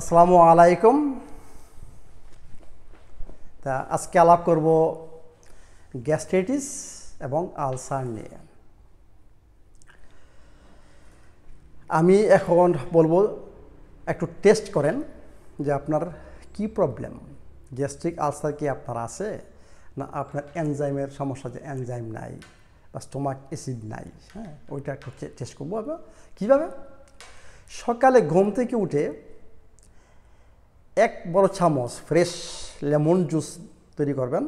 আসসালামু আলাইকুম তা আজকে আলাপ করব গ্যাস্ট্রাইটিস এবং আলসার নিয়ে আমি এখন বলবো একটু টেস্ট করেন যে আপনার কি প্রবলেম গ্যাস্ট্রিক আলসার কি আপনার আছে না আপনার এনজাইমের সমস্যা যে এনজাইম নাই বা স্টোমাক অ্যাসিড নাই হ্যাঁ ওইটা একটু টেস্ট করবো কীভাবে সকালে ঘুম থেকে উঠে এক বড় চামচ ফ্রেশ লেমন জুস তৈরি করবেন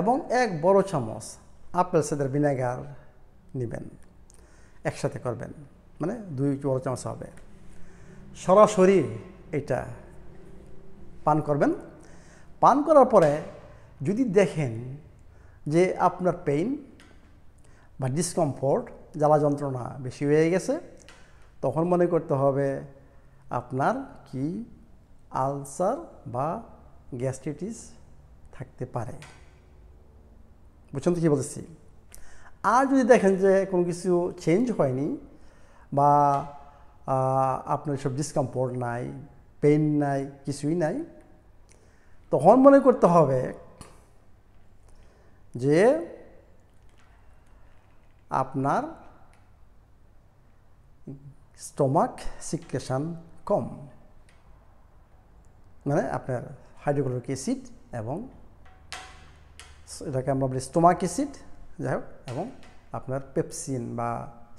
এবং এক বড় চামচ আপেল সেদের ভিনেগার নেবেন একসাথে করবেন মানে দুই বড় চামচ হবে সরাসরি এটা পান করবেন পান করার পরে যদি দেখেন যে আপনার পেইন বা ডিসকমফোর্ট জ্বালা যন্ত্রণা বেশি হয়ে গেছে তখন মনে করতে হবে আপনার কি আলসার বা গ্যাস্ট্রিটিস থাকতে পারে বুঝছেন তো কী বলতেছি আর যদি দেখেন যে কোনো কিছু চেঞ্জ হয়নি বা আপনার সব ডিসকমফোর্ট নাই পেন নাই কিছুই নাই তখন মনে করতে হবে যে আপনার স্টমাক সিক্রেশন কম মানে আপনার হাইড্রোক্লোরিক অ্যাসিড এবং এটাকে আমরা বলি স্টোমাক অ্যাসিড যাই হোক এবং আপনার পেপসিন বা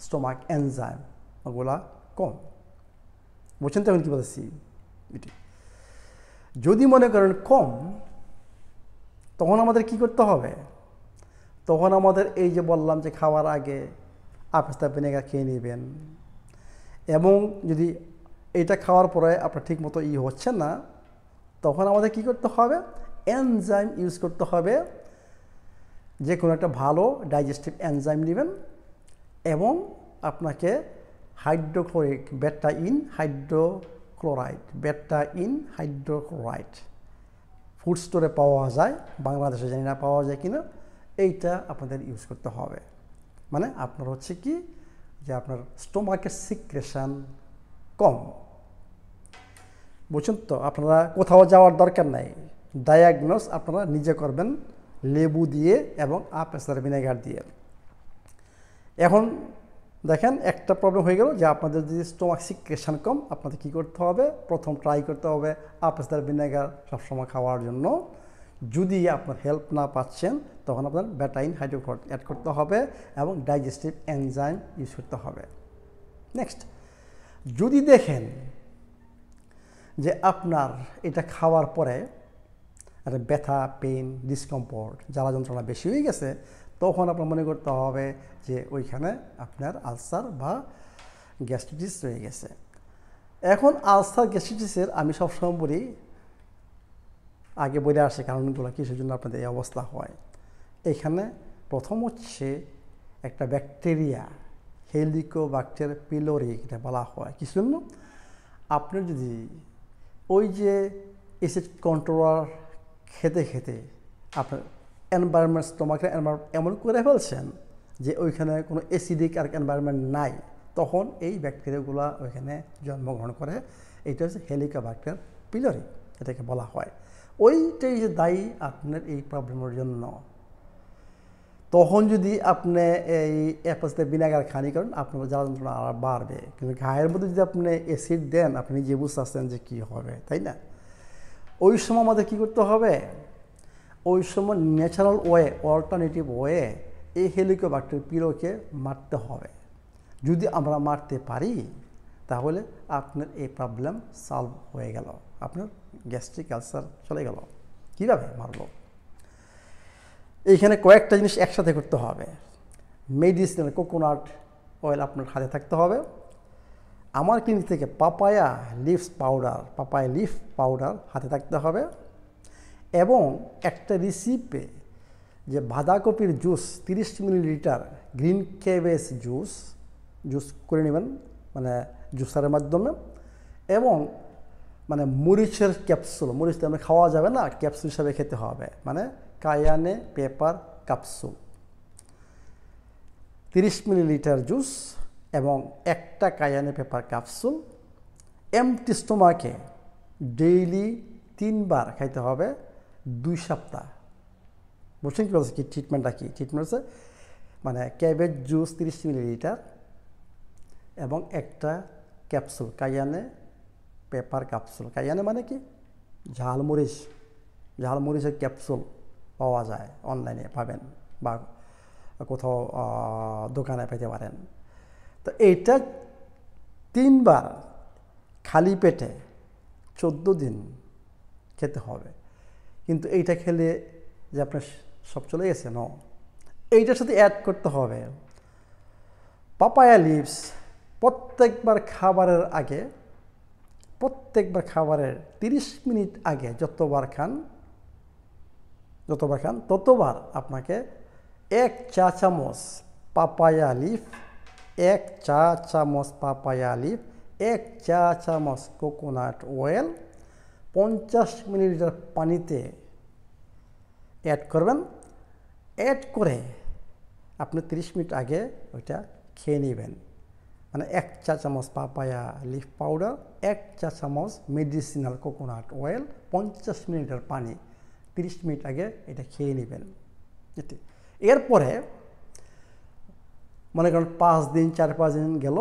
স্টোমাক এনজাইম ওগুলা কম বুঝছেন তো আমি কী বলেছি এটি যদি মনে করেন কম তখন আমাদের কি করতে হবে তখন আমাদের এই যে বললাম যে খাওয়ার আগে আপেস্তা ভিনেগার খেয়ে নেবেন এবং যদি এটা খাওয়ার পরে আপনার ঠিকমতো ই হচ্ছে না তখন আমাদের কি করতে হবে এনজাইম ইউজ করতে হবে যে কোনো একটা ভালো ডাইজেস্টিভ এনজাইম নেবেন এবং আপনাকে hydrochloric betaine hydrochloride betaine hydrochloride food স্টোরে পাওয়া যায় বাংলাদেশে জানি না পাওয়া যায় কিনা এইটা আপনাদের ইউজ করতে হবে মানে আপনার হচ্ছে কি যে আপনার স্টোমাকের সিক্রেশন কম বুঝছেন তো আপনারা কোথাও যাওয়ার দরকার নাই ডায়াগনোস আপনারা নিজে করবেন লেবু দিয়ে এবং আপেসার ভিনেগার দিয়ে এখন দেখেন একটা প্রবলেম হয়ে গেল যে আপনাদের যদি স্টোমাক সিক্রেশন কম আপনাদের কি করতে হবে প্রথম ট্রাই করতে হবে আপেসার ভিনেগার সবসময় খাওয়ার জন্য যদি আপনার হেল্প না পাচ্ছেন তখন আপনার ব্যাটাইন হাইড্রোক্লোর অ্যাড করতে হবে এবং ডাইজেস্টিভ এনজাইম ইউজ করতে হবে নেক্সট যদি দেখেন যে আপনার এটা খাওয়ার পরে একটা ব্যথা পেন ডিসকমফোর্ট জ্বালা যন্ত্রণা বেশি হয়ে গেছে তখন আপনার মনে করতে হবে যে ওইখানে আপনার আলসার বা গ্যাস্ট্রিটিস রয়ে গেছে এখন আলসার গ্যাস্ট্রিটিসের আমি সবসময় বলি আগে বলে আসে কারণগুলো কিসের জন্য আপনাদের এই অবস্থা হয় এখানে প্রথম হচ্ছে একটা ব্যাকটেরিয়া বাক্টের পিলোরি এটা বলা হয় কিছু জন্য আপনার যদি ওই যে এসিড কন্ট্রোলার খেতে খেতে আপনার এনভায়রনমেন্ট স্টমাকে এমন করে ফেলছেন যে ওইখানে কোনো অ্যাসিডিক আর এনভায়রনমেন্ট নাই তখন এই ব্যাকটেরিয়াগুলো ওইখানে জন্মগ্রহণ করে এইটা হচ্ছে হেলিকাবাক্টার পিলরি এটাকে বলা হয় ওইটাই যে দায়ী আপনার এই প্রবলেমের জন্য তখন যদি আপনি এই অ্যাপাসিতে বিনাগার খানি করেন আপনার জ্বালা যন্ত্রণা আর বাড়বে কিন্তু ঘায়ের মধ্যে যদি আপনি অ্যাসিড দেন আপনি নিজে বুঝতে আসছেন যে কী হবে তাই না ওই সময় আমাদের কী করতে হবে ওই সময় ন্যাচারাল ওয়ে অল্টারনেটিভ ওয়ে এই হেলিকোবাক্টার পিলোকে মারতে হবে যদি আমরা মারতে পারি তাহলে আপনার এই প্রবলেম সলভ হয়ে গেল আপনার গ্যাস্ট্রিক আলসার চলে গেল কীভাবে মারলো এইখানে কয়েকটা জিনিস একসাথে করতে হবে মেডিসিনাল কোকোনাট অয়েল আপনার হাতে থাকতে হবে আমার ক্লিনিক থেকে papaya leafs powder papaya leaf powder হাতে থাকতে হবে এবং একটা রিসিপে যে বাঁধাকপির জুস তিরিশ millilitre green cabbage juice juice করে নেবেন মানে জুসারের মাধ্যমে এবং মানে মরিচের ক্যাপসুল মরিচ তো খাওয়া যাবে না ক্যাপসুল হিসাবে খেতে হবে মানে কায়ানে পেপার কাপসুল তিরিশ মিলিলিটার জুস এবং একটা কায়ানে পেপার কাপসুল এমটি স্টোমাকে ডেইলি তিনবার খাইতে হবে দুই সপ্তাহ বুঝছেন কী বলছে কি ট্রিটমেন্টটা কী ট্রিটমেন্ট হচ্ছে মানে ক্যাবেজ জুস তিরিশ মিলিলিটার এবং একটা capsule cayenne pepper capsule cayenne মানে কি ঝালমরিচ ঝালমরিচের ক্যাপসুল পাওয়া যায় অনলাইনে পাবেন বা কোথাও দোকানে পেতে পারেন তো এইটা তিনবার খালি পেটে চোদ্দ দিন খেতে হবে কিন্তু এইটা খেলে যে আপনার সব চলে গেছে ন এইটার সাথে অ্যাড করতে হবে পাপায়া লিভস প্রত্যেকবার খাবারের আগে প্রত্যেকবার খাবারের 30 মিনিট আগে যতবার খান যতবার খান ততবার আপনাকে এক চা চামচ পাপায়া লিফ এক চা চামচ পাপায়া লিফ এক চা চামচ কোকোনাট অয়েল পঞ্চাশ মিলিলিটার পানিতে অ্যাড করবেন অ্যাড করে আপনি 30 মিনিট আগে ওইটা খেয়ে নেবেন মানে এক চা চামচ পাপায়া লিফ পাউডার এক চা চামচ মেডিসিনাল কোকোনাট অয়েল পঞ্চাশ মিলিলিটার পানি তিরিশ মিনিট আগে এটা খেয়ে নেবেন এরপরে মনে করেন পাঁচ দিন চার পাঁচ দিন গেল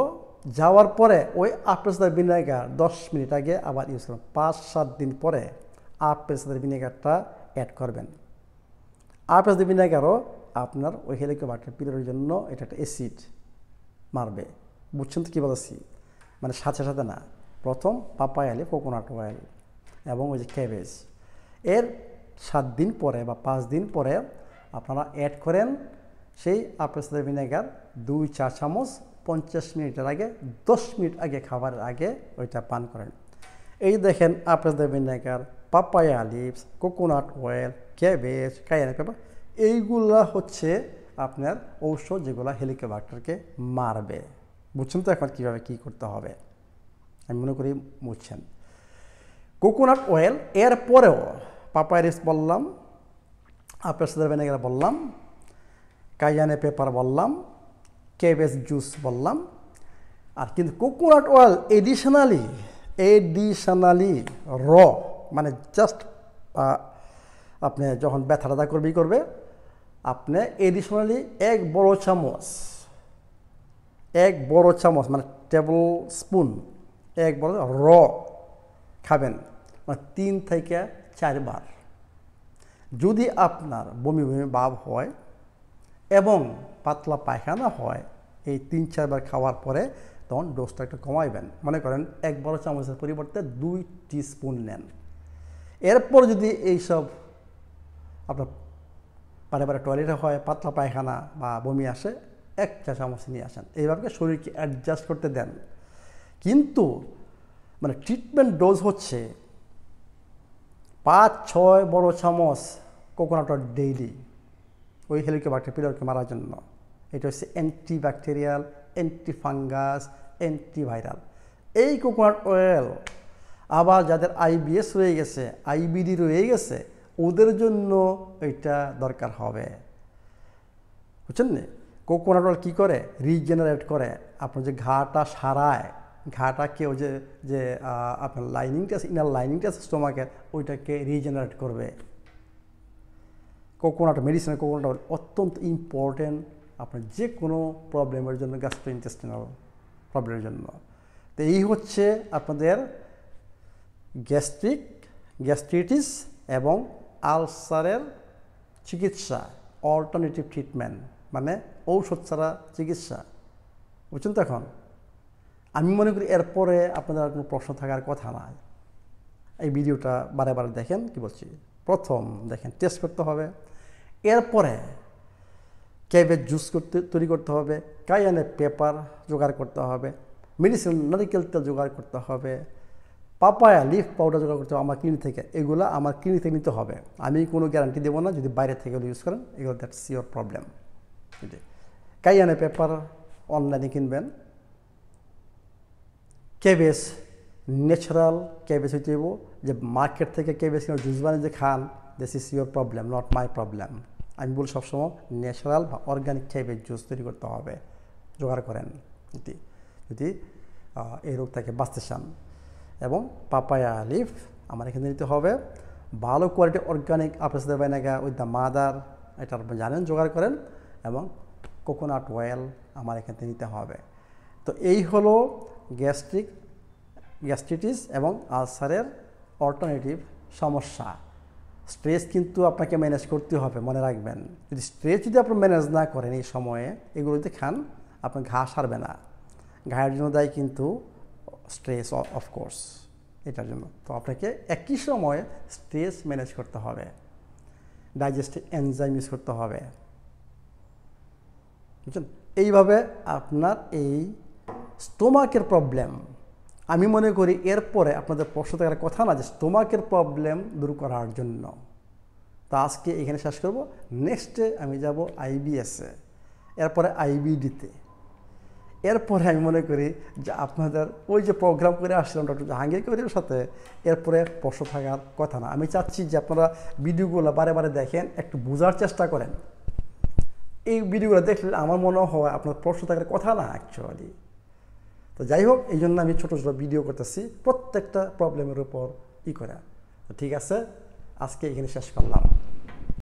যাওয়ার পরে ওই আপেল সাদা ভিনেগার দশ মিনিট আগে আবার ইউজ করবেন পাঁচ সাত দিন পরে আপেল সাদা ভিনেগারটা অ্যাড করবেন আপেল সাদা ভিনেগারও আপনার ওই হেলিকোবাক্টার পিলের জন্য এটা একটা অ্যাসিড মারবে বুঝছেন তো কী বলেছি মানে সাথে সাথে না প্রথম পাপায় অয়েল কোকোনাট অয়েল এবং ওই যে ক্যাবেজ এর সাত দিন পরে বা পাঁচ দিন পরে আপনারা অ্যাড করেন সেই আপেল সাথে ভিনেগার দুই চা চামচ পঞ্চাশ মিনিটের আগে দশ মিনিট আগে খাবারের আগে ওইটা পান করেন এই দেখেন আপেল সাথে vinegar papaya leafs coconut oil cabbage cayenne pepper এইগুলা হচ্ছে আপনার ঔষধ যেগুলো হেলিকপ্টারকে মারবে বুঝছেন তো এখন কীভাবে কী করতে হবে আমি মনে করি বুঝছেন কোকোনাট অয়েল এরপরেও পাপাইরিস বললাম আপেল সিডার ভিনেগার বললাম কাইয়ানে পেপার বললাম কেবেজ জুস বললাম আর কিন্তু কোকোনাট অয়েল এডিশনালি এডিশনালি র মানে জাস্ট আপনি যখন ব্যথা ব্যথাটা করবি করবে আপনি এডিশনালি এক বড় চামচ এক বড় চামচ মানে টেবল স্পুন এক বড় র খাবেন মানে তিন থেকে চারবার যদি আপনার বমি বমি ভাব হয় এবং পাতলা পায়খানা হয় এই তিন চারবার খাওয়ার পরে তখন ডোজটা একটু কমাইবেন মনে করেন এক বড় চামচের পরিবর্তে দুই স্পুন নেন এরপর যদি এইসব আপনার বারে বারে টয়লেটে হয় পাতলা পায়খানা বা বমি আসে এক চা চামচ নিয়ে আসেন এইভাবে শরীরকে অ্যাডজাস্ট করতে দেন কিন্তু মানে ট্রিটমেন্ট ডোজ হচ্ছে পাঁচ ছয় বড় চামচ কোকোনাট ডেইলি ওই হেলিকোবাক্টার পিলারকে মারার জন্য এটা হচ্ছে অ্যান্টিব্যাকটেরিয়াল অ্যান্টিফাঙ্গাস অ্যান্টিভাইরাল এই কোকোনাট অয়েল আবার যাদের আইবিএস রয়ে গেছে আইবিডি রয়ে গেছে ওদের জন্য এটা দরকার হবে বুঝছেন কোকোনাট অয়েল কী করে রিজেনারেট করে আপনার যে ঘাটা সারায় কেউ যে যে আপনার লাইনিংটা আছে ইনার লাইনিংটা আছে স্টোমাকের ওইটাকে রিজেনারেট করবে কোকোনাট মেডিসিন কোকোনাট অত্যন্ত ইম্পর্টেন্ট আপনার যে কোনো প্রবলেমের জন্য গ্যাস্ট্রো ইন্টেস্টিনাল প্রবলেমের জন্য তো এই হচ্ছে আপনাদের গ্যাস্ট্রিক গ্যাস্ট্রিটিস এবং আলসারের চিকিৎসা অল্টারনেটিভ ট্রিটমেন্ট মানে ঔষধ ছাড়া চিকিৎসা বুঝছেন তো এখন আমি মনে করি এরপরে আপনাদের আর কোনো প্রশ্ন থাকার কথা নাই এই ভিডিওটা বারে বারে দেখেন কি বলছি প্রথম দেখেন টেস্ট করতে হবে এরপরে ক্যাবের জুস করতে তৈরি করতে হবে কায়ানে পেপার জোগাড় করতে হবে মেডিসিন নারিকেল তেল জোগাড় করতে হবে পাপায়া লিফ পাউডার জোগাড় করতে হবে আমার ক্লিনিক থেকে এগুলো আমার ক্লিনিক থেকে নিতে হবে আমি কোনো গ্যারান্টি দেবো না যদি বাইরে থেকে ইউজ করেন এগুলো that's your problem cayenne pepper অনলাইনে কিনবেন কেবেস ন্যাচারাল কেবেস হইতে হইব যে মার্কেট থেকে কেবেস কিনা জুস বানিয়ে যে খান this is your problem not my problem আমি বলি সবসময় ন্যাচারাল বা অর্গানিক কেবেস জুস তৈরি করতে হবে জোগাড় করেন যদি যদি এই রোগ থেকে বাঁচতে চান এবং পাপায়া লিফ আমার এখানে নিতে হবে ভালো কোয়ালিটি অর্গানিক আপেস দেবেন গা উইথ দ্য মাদার এটা আপনি জানেন জোগাড় করেন এবং কোকোনাট অয়েল আমার এখানে নিতে হবে তো এই হলো গ্যাস্ট্রিক গ্যাস্ট্রিটিস এবং আলসারের অল্টারনেটিভ সমস্যা স্ট্রেস কিন্তু আপনাকে ম্যানেজ করতে হবে মনে রাখবেন যদি স্ট্রেস যদি আপনি ম্যানেজ না করেন এই সময়ে এগুলো যদি খান আপনার ঘা সারবে না ঘায়ের জন্য দেয় কিন্তু স্ট্রেস অফকোর্স এটার জন্য তো আপনাকে একই সময়ে স্ট্রেস ম্যানেজ করতে হবে ডাইজেস্টিভ এনজাইম ইউজ করতে হবে বুঝছেন এইভাবে আপনার এই স্টোমাকের প্রবলেম আমি মনে করি এরপরে আপনাদের প্রশ্ন থাকার কথা না যে স্টোমাকের প্রবলেম দূর করার জন্য তা আজকে এখানে শেষ করব নেক্সটে আমি যাব আইবিএসে এরপরে আইবিডিতে এরপরে আমি মনে করি যে আপনাদের ওই যে প্রোগ্রাম করে আসছিলাম ডক্টর জাহাঙ্গীর কবিরের সাথে এরপরে প্রশ্ন থাকার কথা না আমি চাচ্ছি যে আপনারা ভিডিওগুলো বারে বারে দেখেন একটু বোঝার চেষ্টা করেন এই ভিডিওগুলো দেখলে আমার মনে হয় আপনার প্রশ্ন থাকার কথা না অ্যাকচুয়ালি তো যাই হোক এই জন্য আমি ছোটো ছোটো ভিডিও করতেছি প্রত্যেকটা প্রবলেমের উপর ই করা তো ঠিক আছে আজকে এখানে শেষ করলাম